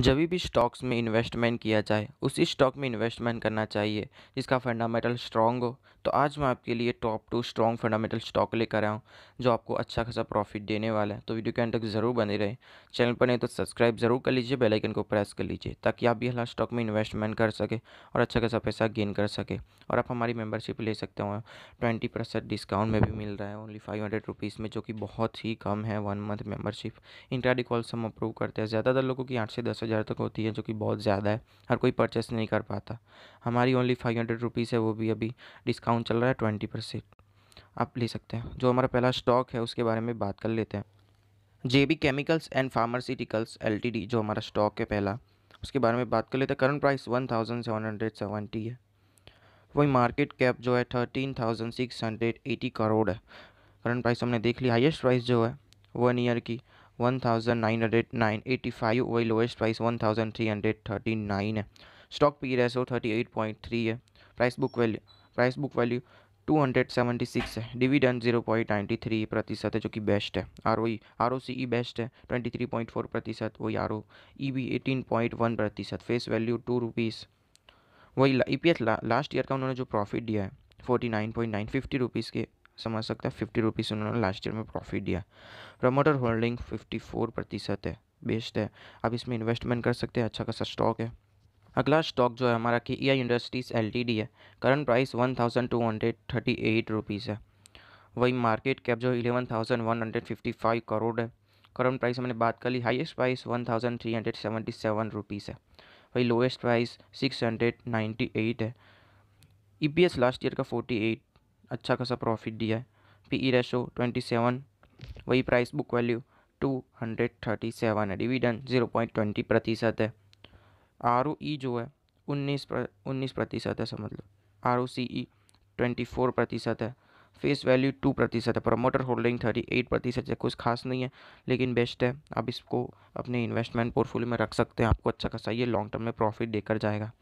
जब भी स्टॉक्स में इन्वेस्टमेंट किया जाए उसी स्टॉक में इन्वेस्टमेंट करना चाहिए जिसका फंडामेंटल स्ट्रॉन्ग हो तो आज मैं आपके लिए top two strong fundamental stock लेकर आया हूँ जो आपको अच्छा खासा प्रॉफिट देने वाला है तो वीडियो के अंत तक ज़रूर बने रहे चैनल पर नहीं तो सब्सक्राइब जरूर कर लीजिए बेलाइकन को प्रेस कर लीजिए ताकि आप भी हला स्टॉक में इन्वेस्टमेंट कर सके और अच्छा खासा पैसा गेन कर सके और आप हमारी मेम्बरशिप ले सकते हो ट्वेंटी परसेंट डिस्काउंट में भी मिल रहा है ओनली फाइव हंड्रेड रुपीज़ में जो कि बहुत ही कम है one month membership intraday calls हम अप्रूव करते हैं ज़्यादातर लोगों की आठ से दस हज़ार तक होती है जो कि बहुत ज़्यादा है हर कोई परचेस नहीं कर पाता हमारी ओनली फाइव हंड्रेड रुपीज़ है वो भी अभी डिस्काउंट चल रहा है ट्वेंटी परसेंट आप ले सकते हैं जो हमारा पहला स्टॉक है उसके बारे में बात कर लेते हैं J B chemicals and pharmaceuticals L T D जो हमारा स्टॉक है पहला उसके बारे में बात कर लेते हैं current price one thousand seven hundred seventy है वही मार्केट कैप जो है thirteen thousand six hundred eighty crore है करंट प्राइस हमने देख ली हाइस्ट प्राइस जो है वन ईयर की 1985 वही लोएस्ट प्राइस 1339 है स्टॉक पी रेसो 38.3 है price book value price book value 276 है डिविडेंड 0.93 प्रतिशत है जो कि बेस्ट है R O R O C E best है 23.4 प्रतिशत वही आर ओ ई बी एटीन प्रतिशत फेस वैल्यू टू रुपीज़ वही E P S last year का उन्होंने जो प्रॉफिट दिया है forty nine point nine fifty rupees के समझ सकते हैं फिफ्टी रुपीज़ उन्होंने लास्ट ईयर में प्रॉफिट दिया प्रमोटर होल्डिंग फिफ्टी फोर प्रतिशत है बेस्ट है आप इसमें इन्वेस्टमेंट कर सकते हैं अच्छा खासा स्टॉक है अगला स्टॉक जो है हमारा K E I industries L है current price one thousand two hundred thirty eight rupees है वही मार्केट कैप जो eleven thousand one hundred fifty five crore है करंट प्राइस हमने बात कर ली highest price one thousand three hundred seventy seven rupees है वही lowest price six hundred ninety eight है E P S last year का फोर्टी एट अच्छा खासा प्रॉफिट दिया है पी ई रेशो ट्वेंटी सेवन वही price book value two hundred thirty seven है डिविडेंड ज़ीरो पॉइंट ट्वेंटी प्रतिशत है आर ओ ई जो है उन्नीस प्र, उन्नीस प्रतिशत है समझ लो R O C E twenty four प्रतिशत है फेस वैल्यू टू प्रतिशत है प्रमोटर होल्डिंग थर्टी एट प्रतिशत है कुछ खास नहीं है लेकिन बेस्ट है आप इसको अपने इन्वेस्टमेंट पोर्टफोलियो में रख सकते हैं आपको अच्छा खासा ये लॉन्ग टर्म में प्रॉफिट देकर जाएगा